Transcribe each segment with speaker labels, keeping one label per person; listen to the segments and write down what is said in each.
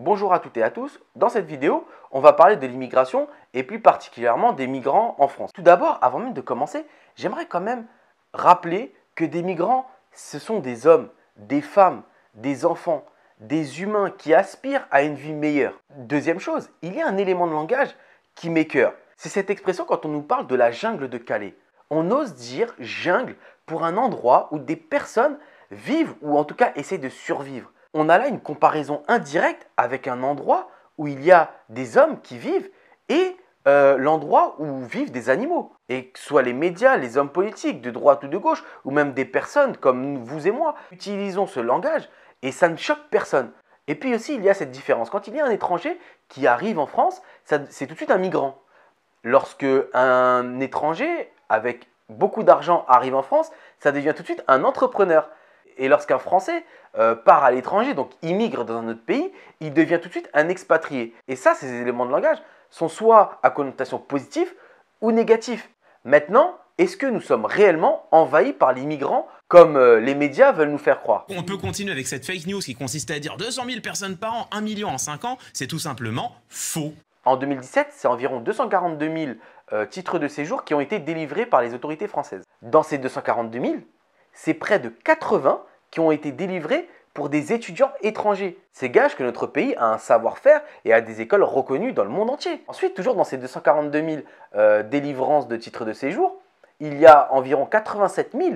Speaker 1: Bonjour à toutes et à tous, dans cette vidéo, on va parler de l'immigration et plus particulièrement des migrants en France. Tout d'abord, avant même de commencer, j'aimerais quand même rappeler que des migrants, ce sont des hommes, des femmes, des enfants, des humains qui aspirent à une vie meilleure. Deuxième chose, il y a un élément de langage qui m'écœure. C'est cette expression quand on nous parle de la jungle de Calais. On ose dire jungle pour un endroit où des personnes vivent ou en tout cas essayent de survivre. On a là une comparaison indirecte avec un endroit où il y a des hommes qui vivent et euh, l'endroit où vivent des animaux. Et que ce soit les médias, les hommes politiques, de droite ou de gauche, ou même des personnes comme vous et moi, utilisons ce langage et ça ne choque personne. Et puis aussi, il y a cette différence. Quand il y a un étranger qui arrive en France, c'est tout de suite un migrant. Lorsque un étranger avec beaucoup d'argent arrive en France, ça devient tout de suite un entrepreneur. Et lorsqu'un Français euh, part à l'étranger, donc immigre dans un autre pays, il devient tout de suite un expatrié. Et ça, ces éléments de langage sont soit à connotation positive ou négative. Maintenant, est-ce que nous sommes réellement envahis par les migrants comme euh, les médias veulent nous faire croire
Speaker 2: On peut continuer avec cette fake news qui consiste à dire 200 000 personnes par an, 1 million en 5 ans, c'est tout simplement
Speaker 1: faux. En 2017, c'est environ 242 000 euh, titres de séjour qui ont été délivrés par les autorités françaises. Dans ces 242 000, c'est près de 80 qui ont été délivrés pour des étudiants étrangers. C'est gage que notre pays a un savoir-faire et a des écoles reconnues dans le monde entier. Ensuite, toujours dans ces 242 000 euh, délivrances de titres de séjour, il y a environ 87 000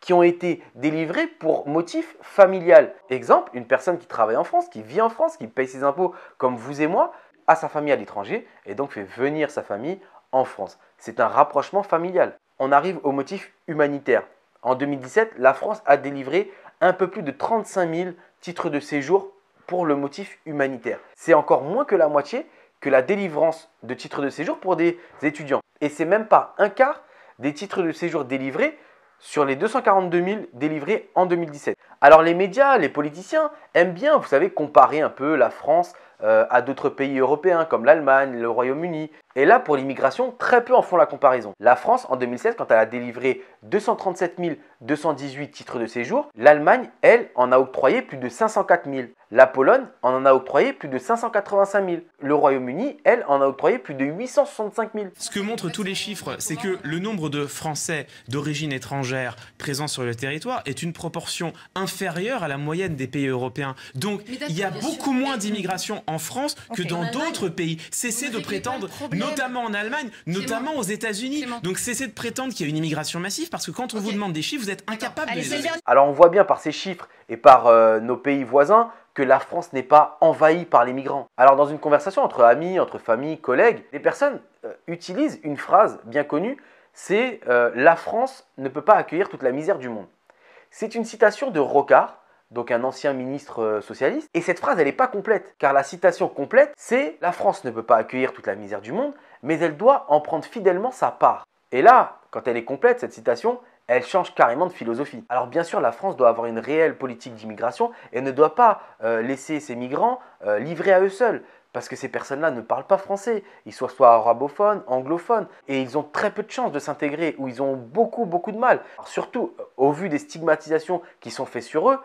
Speaker 1: qui ont été délivrés pour motif familial. Exemple, une personne qui travaille en France, qui vit en France, qui paye ses impôts comme vous et moi, a sa famille à l'étranger et donc fait venir sa famille en France. C'est un rapprochement familial. On arrive au motif humanitaire. En 2017, la France a délivré un peu plus de 35 000 titres de séjour pour le motif humanitaire. C'est encore moins que la moitié que la délivrance de titres de séjour pour des étudiants. Et c'est même pas un quart des titres de séjour délivrés sur les 242 000 délivrés en 2017. Alors les médias, les politiciens aiment bien, vous savez, comparer un peu la France euh, à d'autres pays européens comme l'Allemagne, le Royaume-Uni. Et là, pour l'immigration, très peu en font la comparaison. La France, en 2016, quand elle a délivré 237 218 titres de séjour, l'Allemagne, elle, en a octroyé plus de 504 000. La Pologne en, en a octroyé plus de 585 000. Le Royaume-Uni, elle, en a octroyé plus de 865 000. Ce que montrent
Speaker 2: tous les chiffres, c'est que le nombre de Français d'origine étrangère présents sur le territoire est une proportion inférieure à la moyenne des pays européens. Donc, il y a beaucoup moins d'immigration en France que dans d'autres pays. Cessez de prétendre, notamment en Allemagne, notamment aux États-Unis. Donc cessez de prétendre qu'il y a une immigration massive parce que quand on vous demande des chiffres, vous êtes incapable de les
Speaker 1: Alors on voit bien par ces chiffres et par euh, nos pays voisins que la France n'est pas envahie par les migrants. Alors dans une conversation entre amis, entre familles, collègues, les personnes euh, utilisent une phrase bien connue, c'est euh, La France ne peut pas accueillir toute la misère du monde ». C'est une citation de Rocard, donc un ancien ministre euh, socialiste. Et cette phrase, elle n'est pas complète, car la citation complète, c'est La France ne peut pas accueillir toute la misère du monde, mais elle doit en prendre fidèlement sa part. Et là, quand elle est complète, cette citation, elle change carrément de philosophie. Alors bien sûr, la France doit avoir une réelle politique d'immigration et ne doit pas euh, laisser ses migrants livrer euh, livrés à eux seuls. Parce que ces personnes-là ne parlent pas français. Ils sont soit arabophones, anglophones, et ils ont très peu de chances de s'intégrer, ou ils ont beaucoup, beaucoup de mal. surtout, euh, au vu des stigmatisations qui sont faites sur eux,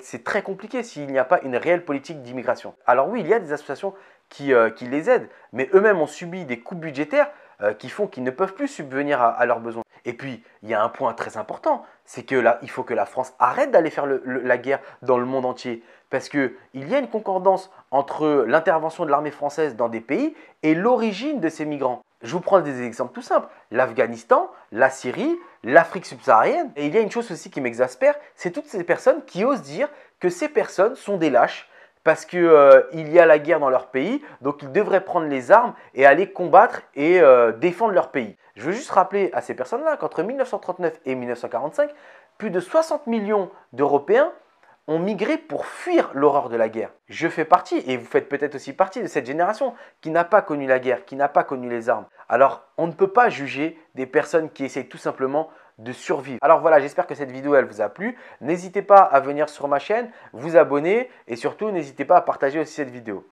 Speaker 1: c'est très compliqué s'il n'y a pas une réelle politique d'immigration. Alors oui, il y a des associations qui, euh, les aident, mais eux-mêmes ont subi des coupes budgétaires euh, qui font qu'ils ne peuvent plus subvenir à leurs besoins. Et puis, il y a un point très important, c'est que là, il faut que la France arrête d'aller faire la guerre dans le monde entier. Parce qu'il y a une concordance entre l'intervention de l'armée française dans des pays et l'origine de ces migrants. Je vous prends des exemples tout simples. L'Afghanistan, la Syrie, l'Afrique subsaharienne. Et il y a une chose aussi qui m'exaspère, c'est toutes ces personnes qui osent dire que ces personnes sont des lâches, parce qu'il euh, y a la guerre dans leur pays, donc ils devraient prendre les armes et aller combattre et euh, défendre leur pays. Je veux juste rappeler à ces personnes-là qu'entre 1939 et 1945, plus de 60 millions d'Européens ont migré pour fuir l'horreur de la guerre. Je fais partie, et vous faites peut-être aussi partie de cette génération qui n'a pas connu la guerre, qui n'a pas connu les armes. Alors, on ne peut pas juger des personnes qui essayent tout simplement de survivre. Alors voilà, j'espère que cette vidéo elle vous a plu. N'hésitez pas à venir sur ma chaîne, vous abonner et surtout n'hésitez pas à partager aussi cette vidéo.